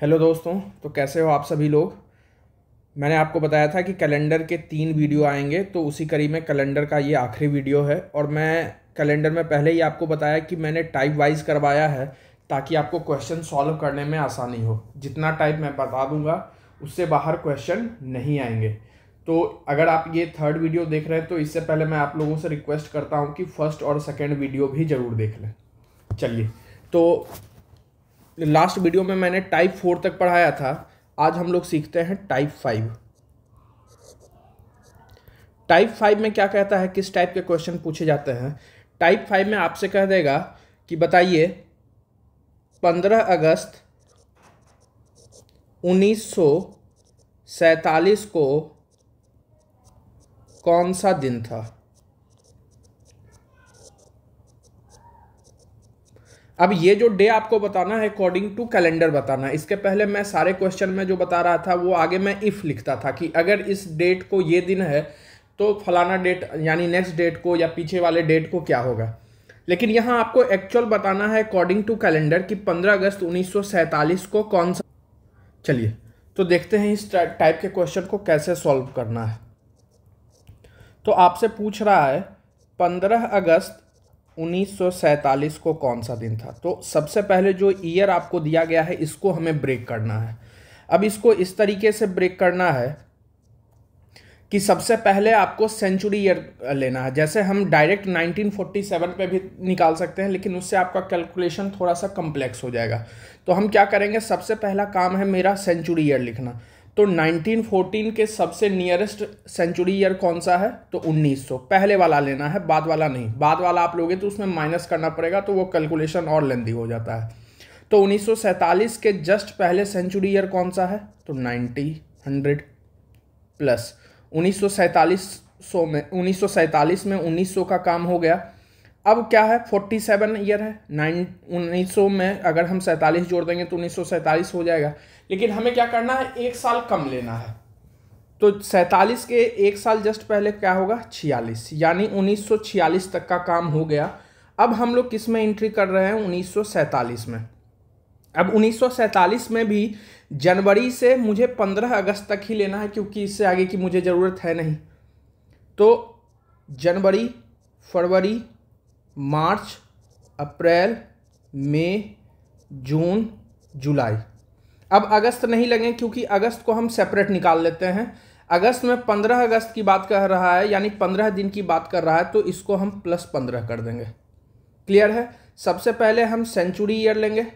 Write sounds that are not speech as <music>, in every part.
hello दोस्तों तो कैसे हो आप सभी लोग मैंने आपको बताया था कि कैलेंडर के तीन वीडियो आएंगे तो उसी करी में कैलेंडर का ये आखिरी वीडियो है और मैं कैलेंडर में पहले ही आपको बताया कि मैंने टाइप वाइज करवाया है ताकि आपको क्वेश्चन सॉल्व करने में आसानी हो जितना टाइप मैं बता दूंगा उससे बाहर क्वेश्चन नहीं आएंगे तो अगर आप ये थर्ड वीडियो देख रहे हैं तो इससे पहले मैं आप लोगों से रिक्वेस्ट करता हूँ कि फ़र्स्ट और सेकेंड वीडियो भी ज़रूर देख लें चलिए तो लास्ट वीडियो में मैंने टाइप फोर तक पढ़ाया था आज हम लोग सीखते हैं टाइप फाइव टाइप फाइव में क्या कहता है किस टाइप के क्वेश्चन पूछे जाते हैं टाइप फाइव में आपसे कह देगा कि बताइए पंद्रह अगस्त उन्नीस सौ सैतालीस को कौन सा दिन था अब ये जो डे आपको बताना है अकॉर्डिंग टू कैलेंडर बताना है इसके पहले मैं सारे क्वेश्चन में जो बता रहा था वो आगे मैं इफ़ लिखता था कि अगर इस डेट को ये दिन है तो फलाना डेट यानी नेक्स्ट डेट को या पीछे वाले डेट को क्या होगा लेकिन यहाँ आपको एक्चुअल बताना है अकॉर्डिंग टू कैलेंडर कि 15 अगस्त उन्नीस को कौन सा चलिए तो देखते हैं इस टाइप के क्वेश्चन को कैसे सॉल्व करना है तो आपसे पूछ रहा है 15 अगस्त 1947 को कौन सा दिन था तो सबसे पहले जो ईयर आपको दिया गया है इसको हमें ब्रेक करना है अब इसको इस तरीके से ब्रेक करना है कि सबसे पहले आपको सेंचुरी ईयर लेना है जैसे हम डायरेक्ट 1947 पे भी निकाल सकते हैं लेकिन उससे आपका कैलकुलेशन थोड़ा सा कम्प्लेक्स हो जाएगा तो हम क्या करेंगे सबसे पहला काम है मेरा सेंचुरी ईयर लिखना तो 1914 के सबसे नियरेस्ट सेंचुरी ईयर कौन सा है तो 1900 पहले वाला लेना है बाद वाला नहीं बाद वाला आप लोगे तो उसमें माइनस करना पड़ेगा तो वो कैलकुलेशन और लेंदी हो जाता है तो 1947 के जस्ट पहले सेंचुरी ईयर कौन सा है तो नाइन्टी हंड्रेड प्लस 1947 सौ में 1947 में 1900 का काम हो गया अब क्या है 47 ईयर है नाइन 1900 में अगर हम सैतालीस जोड़ देंगे तो उन्नीस हो जाएगा लेकिन हमें क्या करना है एक साल कम लेना है तो सैंतालीस के एक साल जस्ट पहले क्या होगा छियालीस यानी उन्नीस तक का काम हो गया अब हम लोग किस में एंट्री कर रहे हैं उन्नीस में अब उन्नीस में भी जनवरी से मुझे 15 अगस्त तक ही लेना है क्योंकि इससे आगे की मुझे ज़रूरत है नहीं तो जनवरी फरवरी मार्च अप्रैल मई जून जुलाई अब अगस्त नहीं लगे क्योंकि अगस्त को हम सेपरेट निकाल लेते हैं अगस्त में पंद्रह अगस्त की बात कर रहा है यानी पंद्रह दिन की बात कर रहा है तो इसको हम प्लस पंद्रह कर देंगे क्लियर है सबसे पहले हम सेंचुरी ईयर लेंगे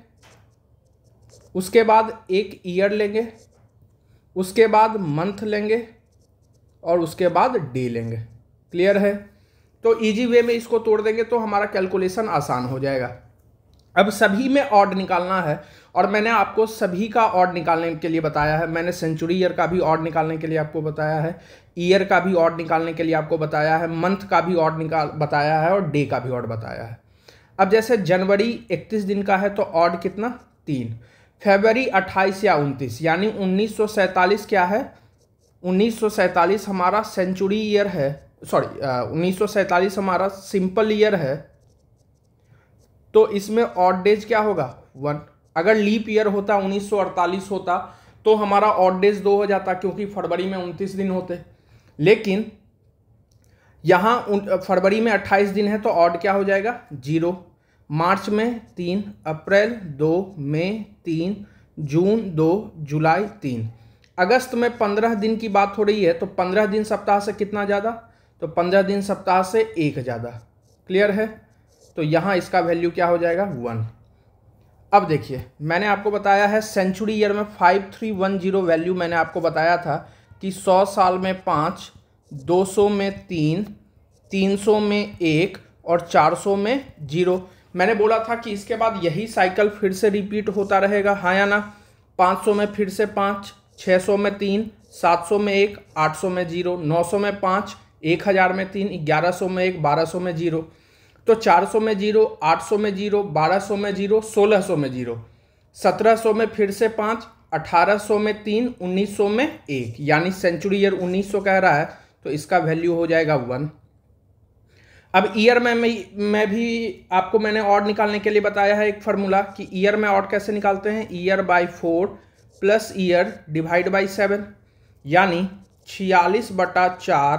उसके बाद एक ईयर लेंगे उसके बाद मंथ लेंगे और उसके बाद डे लेंगे क्लियर है तो इजी वे में इसको तोड़ देंगे तो हमारा कैलकुलेशन आसान हो जाएगा अब सभी में ऑड निकालना है और मैंने आपको सभी का ऑड निकालने के लिए बताया है मैंने सेंचुरी ईयर का भी ऑड निकालने के लिए आपको बताया है ईयर का भी ऑड निकालने के लिए आपको बताया है मंथ का भी ऑड निकाल बताया है और डे का भी ऑड बताया है अब जैसे जनवरी 31 दिन का है तो ऑड कितना तीन फेबरी 28 या 29 यानी 1947 क्या है 1947 हमारा सेंचुरी ईयर है सॉरी 1947 हमारा सिंपल ईयर है तो इसमें ऑड डेज क्या होगा वन अगर लीप ईयर होता 1948 होता तो हमारा ऑड डेज दो हो जाता क्योंकि फरवरी में उनतीस दिन होते लेकिन यहाँ फरवरी में 28 दिन है तो ऑड क्या हो जाएगा जीरो मार्च में तीन अप्रैल दो मई तीन जून दो जुलाई तीन अगस्त में पंद्रह दिन की बात हो रही है तो पंद्रह दिन सप्ताह से कितना ज़्यादा तो पंद्रह दिन सप्ताह से एक ज़्यादा क्लियर है तो यहाँ इसका वैल्यू क्या हो जाएगा वन अब देखिए मैंने आपको बताया है सेंचुरी ईयर में five three one zero value मैंने आपको बताया था कि सौ साल में पाँच दो सौ में तीन तीन सौ में एक और चार सौ में जीरो मैंने बोला था कि इसके बाद यही साइकिल फिर से रिपीट होता रहेगा हाँ या ना पाँच सौ में फिर से पाँच छः सौ में तीन सात सौ में एक आठ सौ में जीरो नौ सौ में पाँच एक हज़ार में तीन ग्यारह सौ में एक बारह सौ में जीरो तो 400 में जीरो 800 में जीरो 1200 में जीरो 1600 में जीरो 1700 में फिर से पाँच 1800 में तीन 1900 में एक यानी सेंचुरी ईयर 1900 कह रहा है तो इसका वैल्यू हो जाएगा वन अब ईयर में मैं भी आपको मैंने ऑड निकालने के लिए बताया है एक फार्मूला कि ईयर में ऑड कैसे निकालते हैं year by four plus year divide by seven यानी छियालीस बटा चार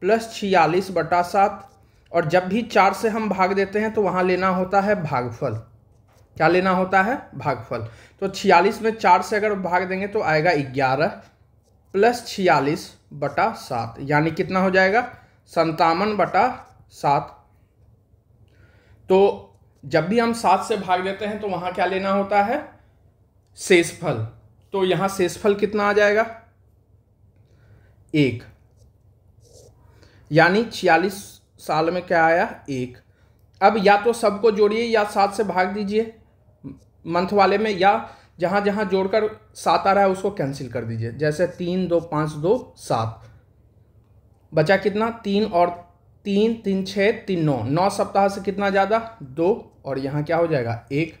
प्लस छियालीस बटा सात और जब भी चार से हम भाग देते हैं तो वहाँ लेना होता है भागफल क्या लेना होता है भागफल तो छियालीस में चार से अगर भाग देंगे तो आएगा ग्यारह प्लस छियालीस बटा सात यानी कितना हो जाएगा संतावन बटा सात तो जब भी हम सात से भाग देते हैं तो वहाँ क्या लेना होता है शेषफल तो यहाँ शेषफल कितना आ जाएगा एक यानी छियालीस साल में क्या आया एक अब या तो सबको जोड़िए या सात से भाग दीजिए मंथ वाले में या जहाँ जहाँ जोड़कर सात आ रहा है उसको कैंसिल कर दीजिए जैसे तीन दो पाँच दो सात बचा कितना तीन और तीन तीन छः तीन नौ नौ सप्ताह से कितना ज़्यादा दो और यहाँ क्या हो जाएगा एक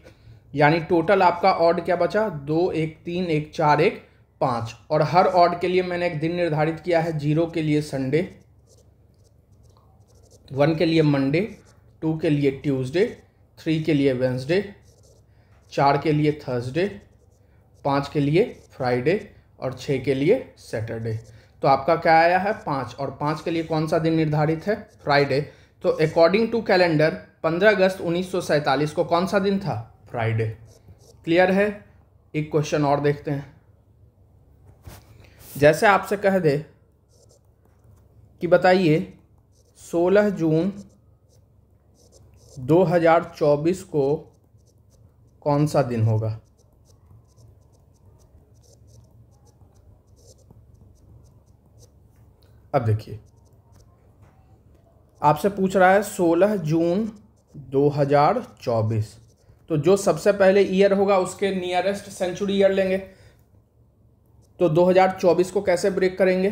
यानी टोटल आपका ऑर्ड क्या बचा दो एक तीन एक चार एक पाँच और हर ऑर्ड के लिए मैंने एक दिन निर्धारित किया है जीरो के लिए संडे वन के लिए मंडे टू के लिए ट्यूसडे थ्री के लिए वेंसडे चार के लिए थर्सडे पाँच के लिए फ्राइडे और छः के लिए सैटरडे तो आपका क्या आया है पाँच और पाँच के लिए कौन सा दिन निर्धारित है फ्राइडे तो अकॉर्डिंग टू कैलेंडर पंद्रह अगस्त उन्नीस को कौन सा दिन था फ्राइडे क्लियर है एक क्वेश्चन और देखते हैं जैसे आपसे कह दे कि बताइए 16 जून 2024 को कौन सा दिन होगा अब देखिए आपसे पूछ रहा है 16 जून 2024 तो जो सबसे पहले ईयर होगा उसके नियरेस्ट सेंचुरी ईयर लेंगे तो 2024 को कैसे ब्रेक करेंगे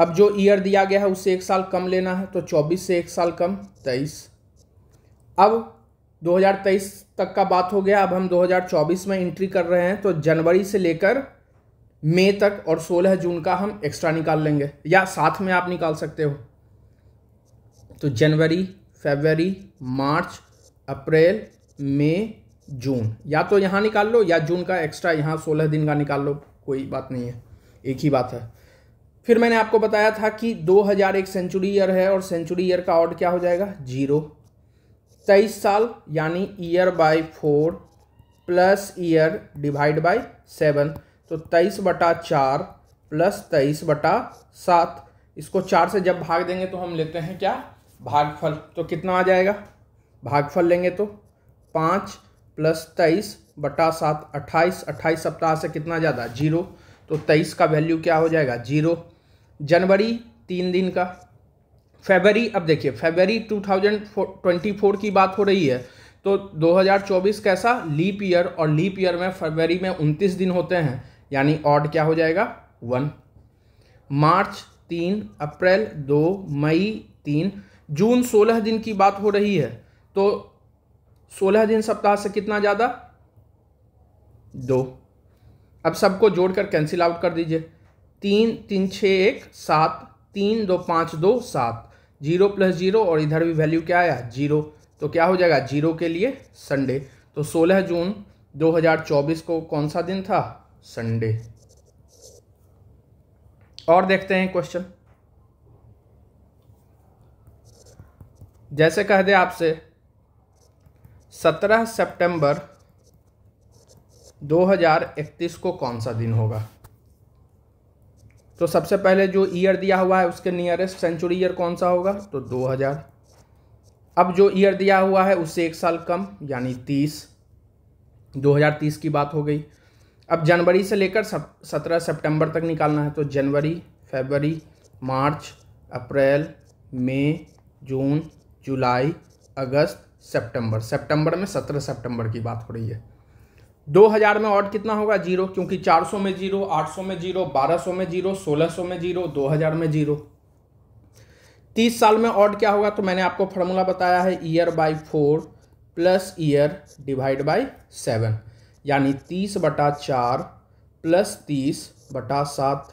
अब जो ईयर दिया गया है उससे एक साल कम लेना है तो 24 से एक साल कम 23 अब 2023 तक का बात हो गया अब हम 2024 में एंट्री कर रहे हैं तो जनवरी से लेकर मई तक और 16 जून का हम एक्स्ट्रा निकाल लेंगे या साथ में आप निकाल सकते हो तो जनवरी फरवरी मार्च अप्रैल मई जून या तो यहाँ निकाल लो या जून का एक्स्ट्रा यहाँ सोलह दिन का निकाल लो कोई बात नहीं है एक ही बात है फिर मैंने आपको बताया था कि 2000 एक सेंचुरी ईयर है और सेंचुरी ईयर का ऑड क्या हो जाएगा जीरो तेईस साल यानी year by four plus year divide by seven तो तेईस बटा चार प्लस तेईस बटा सात इसको चार से जब भाग देंगे तो हम लेते हैं क्या भागफल तो कितना आ जाएगा भागफल लेंगे तो पाँच प्लस तेईस बटा सात अट्ठाईस अट्ठाईस सप्ताह से कितना ज़्यादा जीरो तो तेईस का वैल्यू क्या हो जाएगा जीरो जनवरी तीन दिन का फेबरी अब देखिए फेबरी 2024 की बात हो रही है तो 2024 कैसा लीप ईयर और लीप ईयर में फरवरी में उनतीस दिन होते हैं यानी ऑड क्या हो जाएगा वन मार्च तीन अप्रैल दो मई तीन जून सोलह दिन की बात हो रही है तो सोलह दिन सप्ताह से कितना ज़्यादा दो अब सबको जोड़कर कैंसिल आउट कर दीजिए तीन तीन छः एक सात तीन दो पाँच दो सात जीरो प्लस जीरो और इधर भी वैल्यू क्या आया जीरो तो क्या हो जाएगा जीरो के लिए संडे तो सोलह जून 2024 को कौन सा दिन था संडे और देखते हैं क्वेश्चन जैसे कह दे आपसे 17 सितंबर 2031 को कौन सा दिन होगा तो सबसे पहले जो ईयर दिया हुआ है उसके नियरेस्ट सेंचुरी ईयर कौन सा होगा तो 2000 अब जो ईयर दिया हुआ है उससे एक साल कम यानी 30 2030 की बात हो गई अब जनवरी से लेकर सत्रह सितंबर तक निकालना है तो जनवरी फरवरी मार्च अप्रैल मई जून जुलाई अगस्त सितंबर सितंबर में सत्रह सितंबर की बात हो रही है 2000 में ऑड कितना होगा जीरो क्योंकि 400 में जीरो 800 में जीरो 1200 में जीरो 1600 में जीरो 2000 में जीरो 30 साल में ऑड क्या होगा तो मैंने आपको फॉर्मूला बताया है year by four plus year divide by seven यानी तीस बटा चार प्लस तीस बटा सात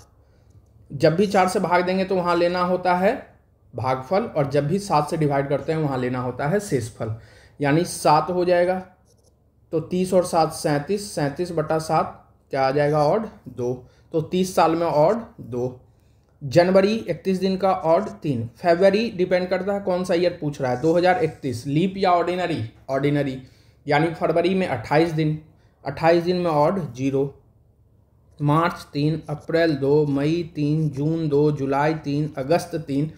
जब भी चार से भाग देंगे तो वहाँ लेना होता है भागफल और जब भी सात से डिवाइड करते हैं वहाँ लेना होता है शेषफल यानी सात हो जाएगा तो तीस और सात सैंतीस सैंतीस बटा सात क्या आ जाएगा ऑड दो तो तीस साल में ऑड दो जनवरी इकतीस दिन का ऑड तीन फेबररी डिपेंड करता है कौन सा ईयर पूछ रहा है दो हज़ार इकतीस लीप या ऑर्डिनरी ऑर्डिनरी यानी फरवरी में अट्ठाईस दिन अट्ठाईस दिन में ऑड जीरो मार्च तीन अप्रैल दो मई तीन जून दो जुलाई तीन अगस्त तीन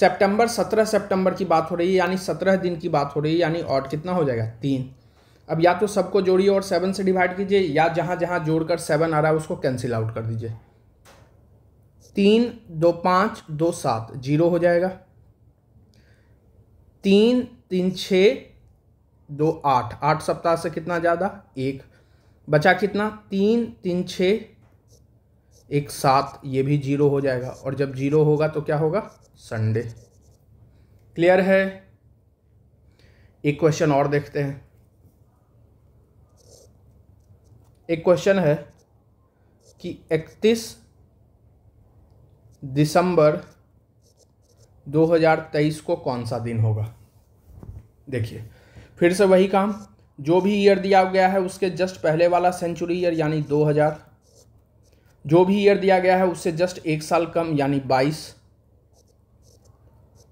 सितंबर सत्रह सितंबर की बात हो रही है यानी सत्रह दिन की बात हो रही है यानी ऑड कितना हो जाएगा तीन अब या तो सबको जोड़िए और सेवन से डिवाइड कीजिए या जहाँ जहाँ जोड़कर सेवन आ रहा है उसको कैंसिल आउट कर दीजिए तीन दो पाँच दो सात जीरो हो जाएगा तीन तीन छ दो आठ आठ सप्ताह से कितना ज़्यादा एक बचा कितना तीन तीन छ एक सात ये भी जीरो हो जाएगा और जब जीरो होगा तो क्या होगा संडे क्लियर है एक क्वेश्चन और देखते हैं एक क्वेश्चन है कि इकतीस दिसंबर 2023 को कौन सा दिन होगा देखिए फिर से वही काम जो भी ईयर दिया गया है उसके जस्ट पहले वाला सेंचुरी ईयर यानी 2000 जो भी ईयर दिया गया है उससे जस्ट एक साल कम यानी 22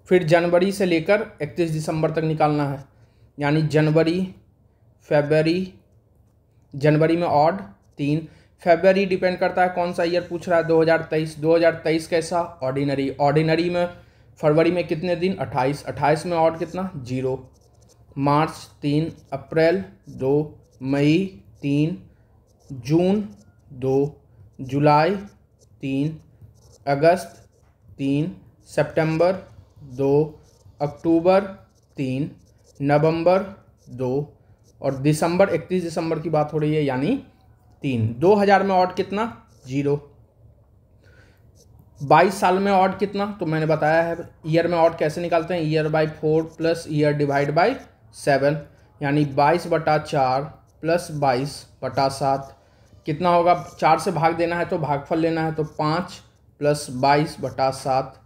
फिर जनवरी से लेकर 31 दिसंबर तक निकालना है यानी जनवरी फेबररी जनवरी में ऑड तीन फेबररी डिपेंड करता है कौन सा ईयर पूछ रहा है 2023 2023 कैसा ऑर्डिनरी ऑर्डिनरी में फरवरी में कितने दिन 28 28 में ऑड कितना जीरो मार्च तीन अप्रैल दो मई तीन जून दो जुलाई तीन अगस्त तीन सितंबर दो अक्टूबर तीन नवंबर दो और दिसंबर 31 दिसंबर की बात हो रही है यानी तीन 2000 में ऑड कितना जीरो 22 साल में ऑड कितना तो मैंने बताया है ईयर में ऑड कैसे निकालते हैं year by four plus year divide by seven यानी 22 बटा चार प्लस बाईस बटा सात कितना होगा चार से भाग देना है तो भागफल लेना है तो पाँच प्लस बाईस बटा सात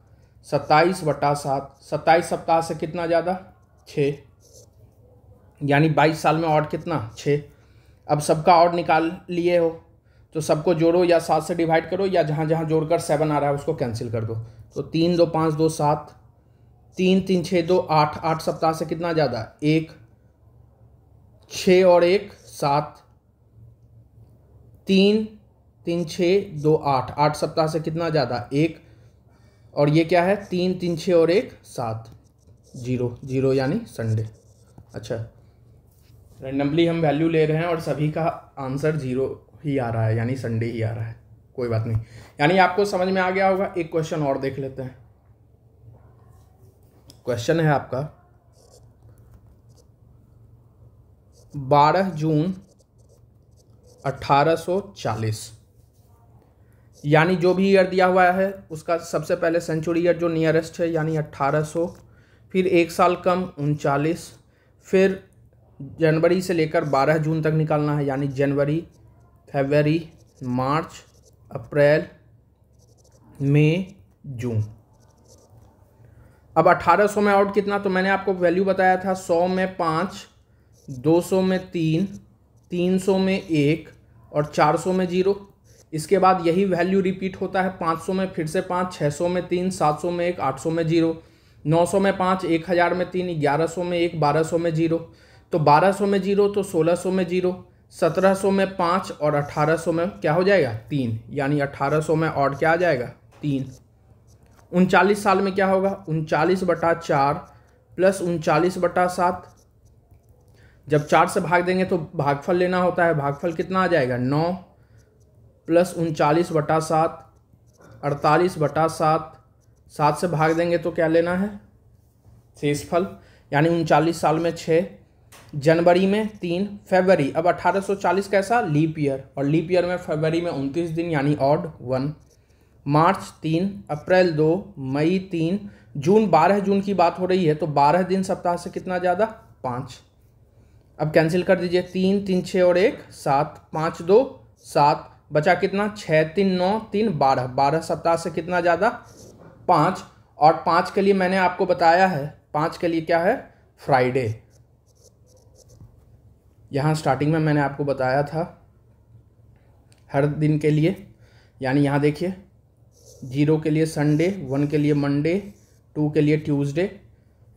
सत्ताईस बटा सात सत्ताईस सप्ताह से कितना ज़्यादा छः यानी बाईस साल में ऑड कितना छः अब सबका ऑड निकाल लिए हो तो सबको जोड़ो या सात से डिवाइड करो या जहाँ जहाँ जोड़ कर सेवन आ रहा है उसको कैंसिल कर दो तो तीन दो पाँच दो सात तीन तीन छः दो आठ आठ सप्ताह से कितना ज़्यादा एक छः और एक सात तीन तीन छः दो आठ आठ सप्ताह से कितना ज़्यादा एक और ये क्या है तीन तीन छः और एक सात जीरो जीरो यानी संडे अच्छा रैंडमली हम वैल्यू ले रहे हैं और सभी का आंसर जीरो ही आ रहा है यानी संडे ही आ रहा है कोई बात नहीं यानी आपको समझ में आ गया होगा एक क्वेश्चन और देख लेते हैं क्वेश्चन है आपका बारह जून 1840 यानी जो भी ईयर दिया हुआ है उसका सबसे पहले सेंचुरी ईयर जो नियरेस्ट है यानी 1800 फिर एक साल कम उनचालीस फिर जनवरी से लेकर 12 जून तक निकालना है यानी जनवरी फरवरी मार्च अप्रैल मई जून अब 1800 में आउट कितना तो मैंने आपको वैल्यू बताया था 100 में पाँच 200 में तीन 300 में एक और 400 में जीरो इसके बाद यही वैल्यू रिपीट होता है 500 में फिर से पाँच 600 में तीन 700 में एक 800 में जीरो 900 में पाँच 1000 में तीन 1100 में एक 1200 में जीरो तो 1200 में जीरो तो 1600 में जीरो 1700 में पाँच और 1800 में क्या हो जाएगा तीन यानी 1800 में और क्या आ जाएगा तीन उनचालीस साल में क्या होगा उनचालीस बटा चार प्लस उनचालीस बटा सात जब चार से भाग देंगे तो भागफल लेना होता है भागफल कितना आ जाएगा नौ प्लस उनचालीस बटा सात अड़तालीस बटा सात सात से भाग देंगे तो क्या लेना है शेषफल यानी उनचालीस साल में छः जनवरी में तीन फरवरी अब 1840 कैसा लीप ईयर और लीप ईयर में फरवरी में उनतीस दिन यानी ऑड वन मार्च तीन अप्रैल दो मई तीन जून बारह जून की बात हो रही है तो बारह दिन सप्ताह से कितना ज़्यादा पाँच अब कैंसिल कर दीजिए तीन तीन छः और एक सात पाँच दो सात बचा कितना छः तीन नौ तीन बारह बारह सप्ताह से कितना ज़्यादा पाँच और पाँच के लिए मैंने आपको बताया है पाँच के लिए क्या है फ्राइडे यहाँ स्टार्टिंग में मैंने आपको बताया था हर दिन के लिए यानी यहाँ देखिए जीरो के लिए संडे वन के लिए मंडे टू के लिए Tuesday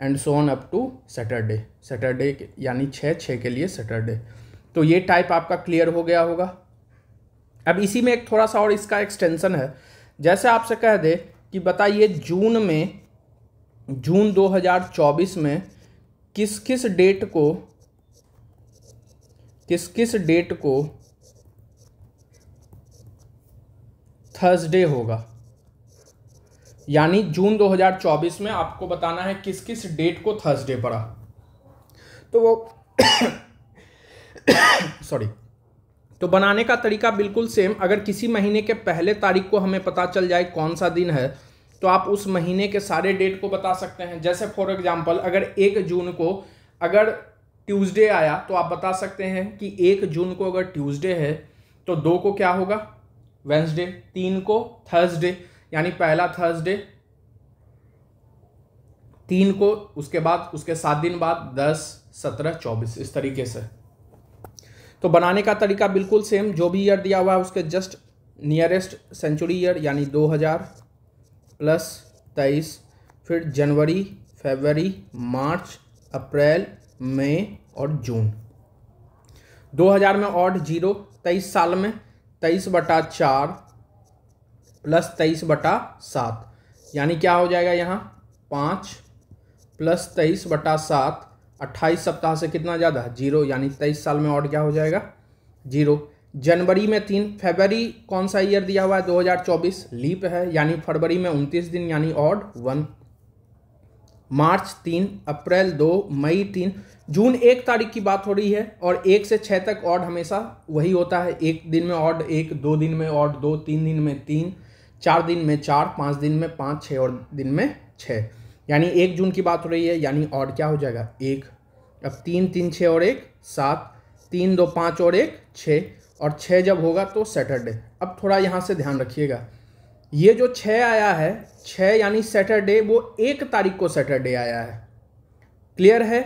and so on up to Saturday Saturday यानी छः छः के लिए सैटरडे तो ये टाइप आपका क्लियर हो गया होगा अब इसी में एक थोड़ा सा और इसका एक्सटेंसन है जैसे आपसे कह दे कि बताइए जून में जून 2024 में किस किस डेट को किस किस डेट को थर्सडे होगा यानी जून 2024 में आपको बताना है किस किस डेट को थर्सडे पड़ा तो वो सॉरी <coughs> तो बनाने का तरीका बिल्कुल सेम अगर किसी महीने के पहले तारीख को हमें पता चल जाए कौन सा दिन है तो आप उस महीने के सारे डेट को बता सकते हैं जैसे फॉर एग्जांपल अगर एक जून को अगर ट्यूसडे आया तो आप बता सकते हैं कि एक जून को अगर ट्यूसडे है तो दो को क्या होगा वेंसडे तीन को थर्सडे यानी पहला थर्सडे तीन को उसके बाद उसके सात दिन बाद दस सत्रह चौबीस इस तरीके से तो बनाने का तरीका बिल्कुल सेम जो भी ईयर दिया हुआ है उसके जस्ट नियरेस्ट सेंचुरी ईयर यानी 2000 प्लस तेईस फिर जनवरी फरवरी मार्च अप्रैल मई और जून 2000 में ऑड जीरो तेईस साल में तेईस बटा चार प्लस तेईस बटा सात यानी क्या हो जाएगा यहाँ पाँच प्लस तेईस बटा सात अट्ठाईस सप्ताह से कितना ज़्यादा जीरो यानी तेईस साल में ऑड क्या हो जाएगा जीरो जनवरी में तीन फरवरी कौन सा ईयर दिया हुआ है 2024 लीप है यानी फरवरी में उनतीस दिन यानी ऑड वन मार्च तीन अप्रैल दो मई तीन जून एक तारीख की बात हो रही है और एक से छः तक ऑड हमेशा वही होता है एक दिन में ऑड एक दो दिन में ऑड दो तीन दिन में तीन चार दिन में चार पाँच दिन में पाँच छः और दिन में छः यानी एक जून की बात हो रही है यानी ऑड क्या हो जाएगा एक अब तीन तीन छः और एक सात तीन दो पाँच और एक छः और छः जब होगा तो सैटरडे अब थोड़ा यहाँ से ध्यान रखिएगा ये जो छः आया है छः यानी सैटरडे वो एक तारीख को सैटरडे आया है क्लियर है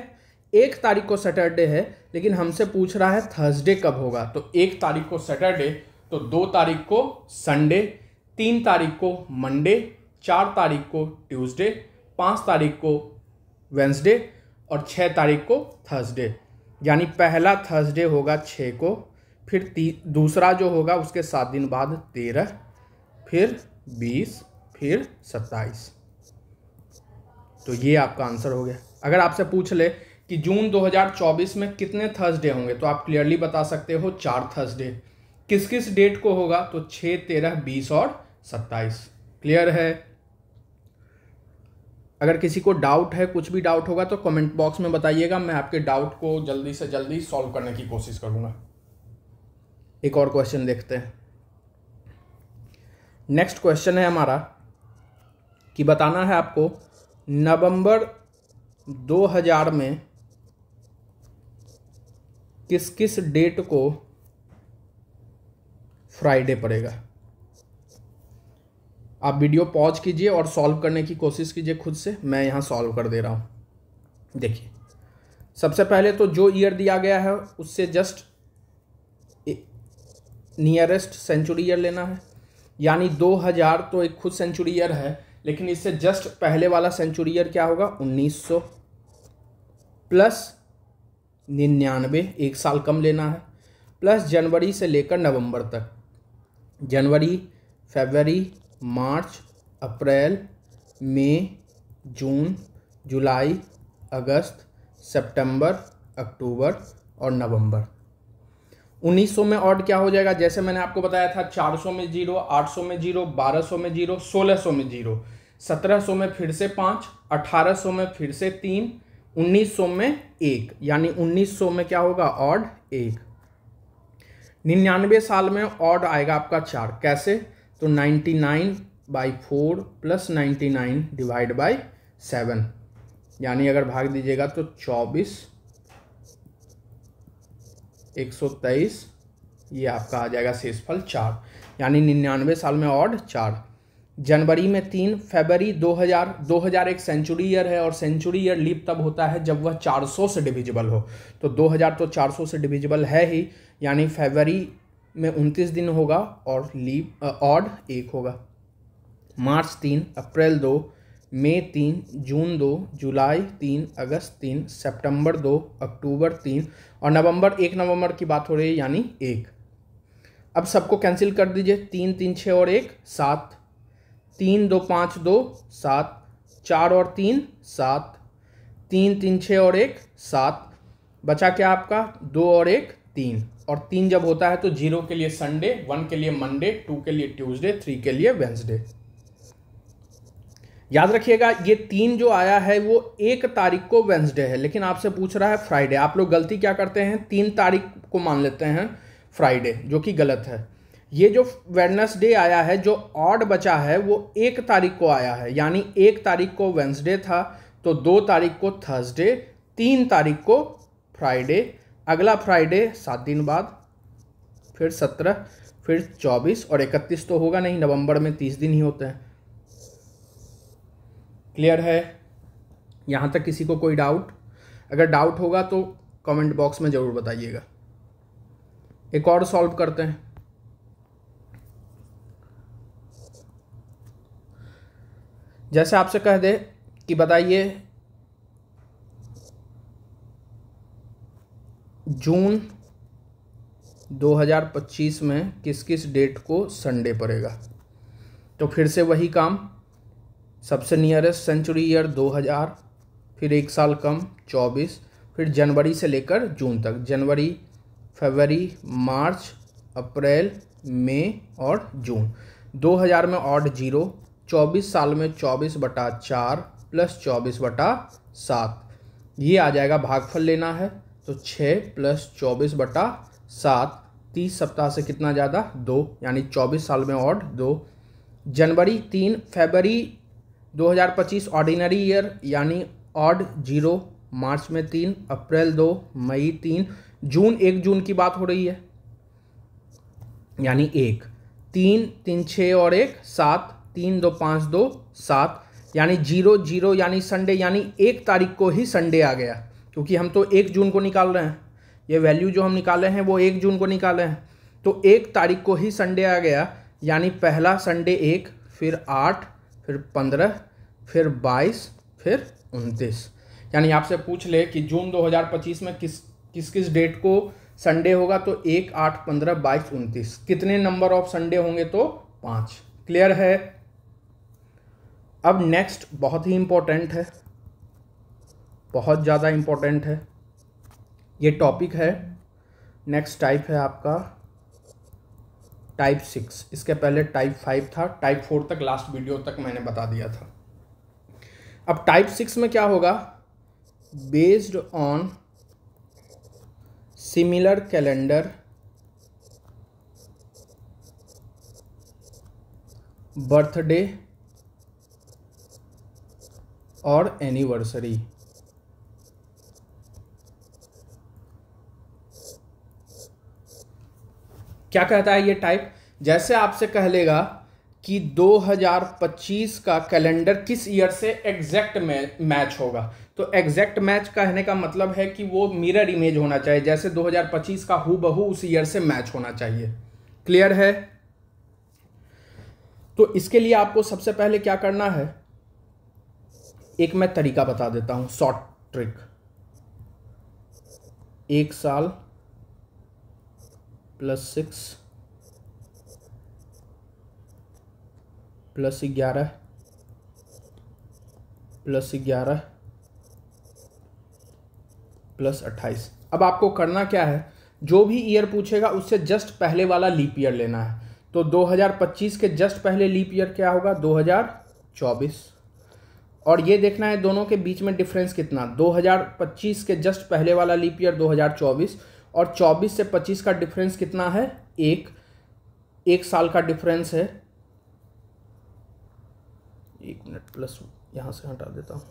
एक तारीख को सैटरडे है लेकिन हमसे पूछ रहा है थर्सडे कब होगा तो एक तारीख को सैटरडे तो दो तारीख को संडे तीन तारीख को मंडे चार तारीख को ट्यूसडे पाँच तारीख को वेंसडे और छः तारीख को थर्सडे यानी पहला थर्सडे होगा छः को फिर दूसरा जो होगा उसके सात दिन बाद तेरह फिर बीस फिर सत्ताईस तो ये आपका आंसर हो गया अगर आपसे पूछ ले कि जून 2024 में कितने थर्सडे होंगे तो आप क्लियरली बता सकते हो चार थर्सडे किस किस डेट को होगा तो छः तेरह बीस और सत्ताईस क्लियर है अगर किसी को डाउट है कुछ भी डाउट होगा तो कमेंट बॉक्स में बताइएगा मैं आपके डाउट को जल्दी से जल्दी सॉल्व करने की कोशिश करूँगा एक और क्वेश्चन देखते हैं नेक्स्ट क्वेश्चन है हमारा कि बताना है आपको नवंबर 2000 में किस किस डेट को फ्राइडे पड़ेगा आप वीडियो पॉज कीजिए और सॉल्व करने की कोशिश कीजिए खुद से मैं यहाँ सॉल्व कर दे रहा हूँ देखिए सबसे पहले तो जो ईयर दिया गया है उससे जस्ट नियरेस्ट सेंचुरी ईयर लेना है यानी 2000 तो एक खुद सेंचुरी ईयर है लेकिन इससे जस्ट पहले वाला सेंचुरी ईयर क्या होगा 1900 प्लस निन्यानवे एक साल कम लेना है प्लस जनवरी से लेकर नवंबर तक जनवरी फरवरी मार्च अप्रैल मई जून जुलाई अगस्त सितंबर अक्टूबर और नवंबर 1900 में ऑड क्या हो जाएगा जैसे मैंने आपको बताया था 400 में जीरो 800 में जीरो 1200 में जीरो 1600 में जीरो 1700 में फिर से पाँच 1800 में फिर से तीन 1900 में एक यानी 1900 में क्या होगा ऑड एक निन्यानवे साल में ऑड आएगा आपका चार कैसे तो 99 nine by four plus ninety nine divide by seven यानी अगर भाग दीजिएगा तो चौबीस एक सौ तेईस ये आपका आ जाएगा शेषफल चार यानी निन्यानवे साल में ऑड चार जनवरी में तीन फरवरी 2000 हजार एक सेंचुरी ईयर है और सेंचुरी ईयर लीप तब होता है जब वह 400 से डिविजिबल हो तो 2000 तो 400 से डिविजिबल है ही यानी फरवरी में उनतीस दिन होगा और लीप ऑड एक होगा मार्च तीन अप्रैल दो मई तीन जून दो जुलाई तीन अगस्त तीन सितंबर दो अक्टूबर तीन और नवंबर एक नवंबर की बात हो रही है यानी एक अब सबको कैंसिल कर दीजिए तीन तीन छः और एक सात तीन दो पाँच दो सात चार और तीन सात तीन तीन छः और एक सात बचा क्या आपका दो और एक तीन और तीन जब होता है तो जीरो के लिए संडे वन के लिए मंडे टू के लिए ट्यूसडे थ्री के लिए वेंसडे याद रखिएगा ये तीन जो आया है वो एक तारीख को वेंसडे है लेकिन आपसे पूछ रहा है फ्राइडे आप लोग गलती क्या करते हैं तीन तारीख को मान लेते हैं फ्राइडे जो कि गलत है ये जो वेडनेसडे आया है जो ऑड बचा है वो एक तारीख को आया है यानी एक तारीख को वेंसडे था तो दो तारीख को थर्सडे तीन तारीख को फ्राइडे अगला फ्राइडे सात दिन बाद फिर सत्रह फिर चौबीस और इकतीस तो होगा नहीं नवंबर में तीस दिन ही होते हैं क्लियर है यहाँ तक किसी को कोई डाउट अगर डाउट होगा तो कमेंट बॉक्स में ज़रूर बताइएगा एक और सॉल्व करते हैं जैसे आपसे कह दे कि बताइए जून 2025 में किस किस डेट को संडे पड़ेगा तो फिर से वही काम सबसे नियरेस्ट सेंचुरी ईयर 2000 फिर एक साल कम 24 फिर जनवरी से लेकर जून तक जनवरी फरवरी मार्च अप्रैल मई और जून 2000 में ऑड जीरो 24 साल में 24 बटा चार प्लस चौबीस बटा सात ये आ जाएगा भागफल लेना है तो छः प्लस चौबीस बटा सात तीस सप्ताह से कितना ज़्यादा दो यानी चौबीस साल में और दो जनवरी तीन फरवरी 2025 ऑर्डिनरी ईयर यानी ऑड जीरो मार्च में तीन अप्रैल दो मई तीन जून एक जून की बात हो रही है यानी एक तीन तीन छः और एक सात तीन दो पाँच दो सात यानी जीरो जीरो यानी संडे यानी एक तारीख को ही संडे आ गया क्योंकि हम तो एक जून को निकाल रहे हैं ये वैल्यू जो हम निकाले हैं वो एक जून को निकाले हैं तो एक तारीख को ही संडे आ गया यानी पहला संडे एक फिर आठ फिर पंद्रह फिर बाईस फिर उनतीस यानी आपसे पूछ ले कि जून 2025 में किस किस किस डेट को संडे होगा तो एक आठ पंद्रह बाईस उनतीस कितने नंबर ऑफ संडे होंगे तो पाँच क्लियर है अब नेक्स्ट बहुत ही इम्पोर्टेंट है बहुत ज़्यादा इम्पोर्टेंट है ये टॉपिक है नेक्स्ट टाइप है आपका टाइप सिक्स इसके पहले टाइप फाइव था टाइप फोर तक लास्ट वीडियो तक मैंने बता दिया था अब टाइप सिक्स में क्या होगा based on similar calendar birthday और एनिवर्सरी क्या कहता है ये टाइप जैसे आपसे कह लेगा कि 2025 का कैलेंडर किस ईयर से एग्जैक्ट मैच होगा तो एग्जैक्ट मैच कहने का मतलब है कि वो मिरर इमेज होना चाहिए जैसे 2025 का हु बहू उस ईयर से मैच होना चाहिए क्लियर है तो इसके लिए आपको सबसे पहले क्या करना है एक मैं तरीका बता देता हूं शॉर्ट ट्रिक एक साल प्लस सिक्स प्लस ग्यारह प्लस ग्यारह प्लस अट्ठाईस अब आपको करना क्या है जो भी ईयर पूछेगा उससे जस्ट पहले वाला लीप ईयर लेना है तो 2025 के जस्ट पहले लीप ईयर क्या होगा 2024 और ये देखना है दोनों के बीच में डिफरेंस कितना 2025 के जस्ट पहले वाला लीप ईयर 2024 और 24 से 25 का डिफरेंस कितना है एक एक साल का डिफरेंस है एक मिनट प्लस यहां से हटा देता हूँ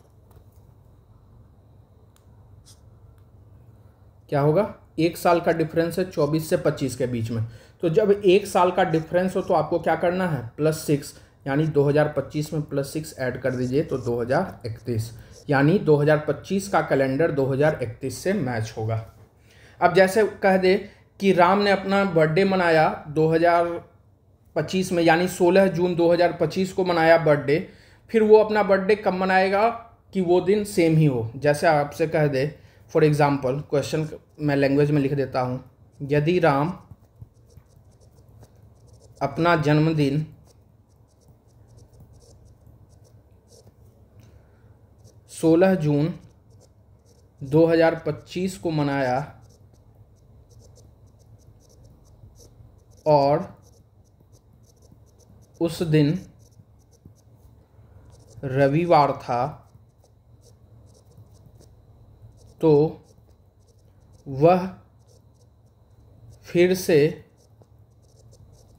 क्या होगा एक साल का डिफरेंस है 24 से 25 के बीच में तो जब एक साल का डिफरेंस हो तो आपको क्या करना है प्लस सिक्स यानी 2025 में प्लस सिक्स ऐड कर दीजिए तो 2031 यानी 2025 का कैलेंडर 2031 से मैच होगा अब जैसे कह दे कि राम ने अपना बर्थडे मनाया 2025 में यानी 16 जून 2025 को मनाया बर्थडे फिर वो अपना बर्थडे कब मनाएगा कि वो दिन सेम ही हो जैसे आपसे कह दे फॉर एग्ज़ाम्पल क्वेश्चन मैं लैंग्वेज में लिख देता हूँ यदि राम अपना जन्मदिन सोलह जून 2025 को मनाया और उस दिन रविवार था तो वह फिर से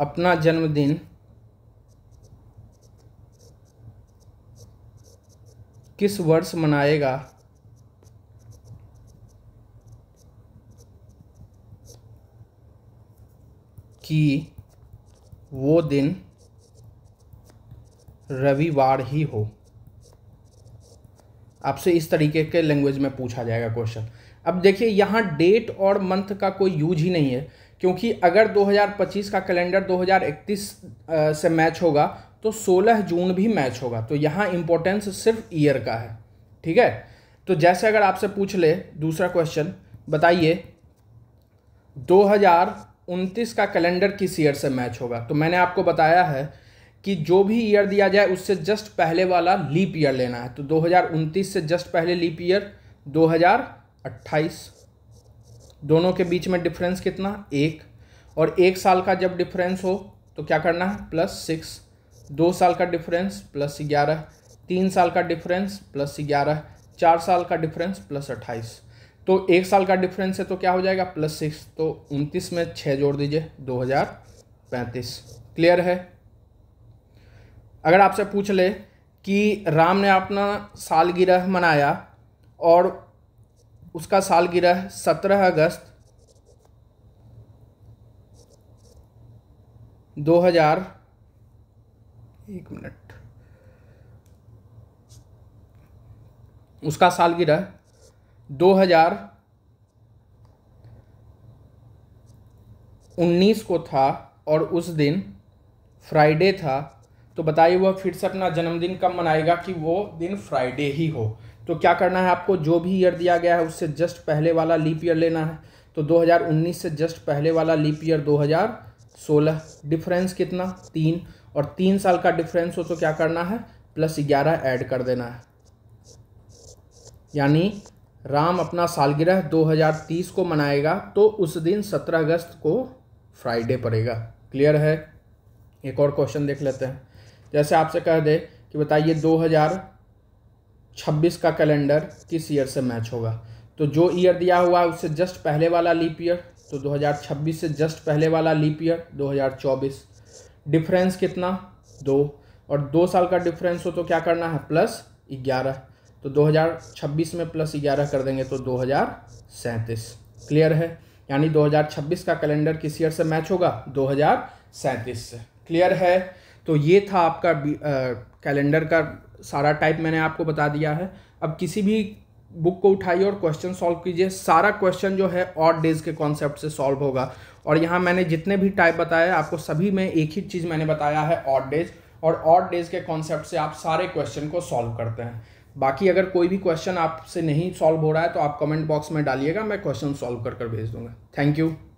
अपना जन्मदिन किस वर्ष मनाएगा कि वो दिन रविवार ही हो आपसे इस तरीके के लैंग्वेज में पूछा जाएगा क्वेश्चन अब देखिए यहाँ डेट और मंथ का कोई यूज ही नहीं है क्योंकि अगर 2025 का कैलेंडर 2031 से मैच होगा तो 16 जून भी मैच होगा तो यहाँ इम्पोर्टेंस सिर्फ ईयर का है ठीक है तो जैसे अगर आपसे पूछ ले दूसरा क्वेश्चन बताइए उनतीस का कैलेंडर किस ईयर से मैच होगा तो मैंने आपको बताया है कि जो भी ईयर दिया जाए उससे जस्ट पहले वाला लीप ईयर लेना है तो 2029 से जस्ट पहले लीप ईयर 2028 दोनों के बीच में डिफरेंस कितना एक और एक साल का जब डिफरेंस हो तो क्या करना है प्लस सिक्स दो साल का डिफरेंस प्लस ग्यारह तीन साल का डिफरेंस प्लस ग्यारह चार साल का डिफरेंस प्लस अट्ठाईस तो एक साल का डिफरेंस है तो क्या हो जाएगा प्लस सिक्स तो उनतीस में छः जोड़ दीजिए दो हज़ार पैंतीस क्लियर है अगर आपसे पूछ ले कि राम ने अपना सालगिरह मनाया और उसका सालगिरह सत्रह अगस्त दो हजार एक मिनट उसका सालगिरह दो हजार उन्नीस को था और उस दिन फ्राइडे था तो बताइए वह फिर से अपना जन्मदिन कब मनाएगा कि वो दिन फ्राइडे ही हो तो क्या करना है आपको जो भी ईयर दिया गया है उससे जस्ट पहले वाला लीप ईयर लेना है तो 2019 से जस्ट पहले वाला लीप ईयर 2016 डिफरेंस कितना तीन और तीन साल का डिफरेंस हो तो क्या करना है प्लस ग्यारह ऐड कर देना है यानी राम अपना सालगिरह 2030 को मनाएगा तो उस दिन 17 अगस्त को फ्राइडे पड़ेगा क्लियर है एक और क्वेश्चन देख लेते हैं जैसे आपसे कह दे कि बताइए 2026 का कैलेंडर किस ईयर से मैच होगा तो जो ईयर दिया हुआ है उससे जस्ट पहले वाला लीप ईयर तो 2026 से जस्ट पहले वाला लीप ईयर 2024 डिफरेंस कितना दो और दो साल का डिफरेंस हो तो क्या करना है प्लस ग्यारह तो 2026 में प्लस ग्यारह कर देंगे तो दो क्लियर है यानी 2026 का कैलेंडर किस ईयर से मैच होगा दो से क्लियर है तो ये था आपका कैलेंडर का सारा टाइप मैंने आपको बता दिया है अब किसी भी बुक को उठाइए और क्वेश्चन सॉल्व कीजिए सारा क्वेश्चन जो है ऑड डेज के कॉन्सेप्ट से सॉल्व होगा और यहाँ मैंने जितने भी टाइप बताए आपको सभी में एक ही चीज़ मैंने बताया है ऑड डेज और ऑड डेज के कॉन्सेप्ट से आप सारे क्वेश्चन को सॉल्व करते हैं बाकी अगर कोई भी क्वेश्चन आपसे नहीं सॉल्व हो रहा है तो आप कमेंट बॉक्स में डालिएगा मैं क्वेश्चन सॉल्व कर कर भेज दूंगा थैंक यू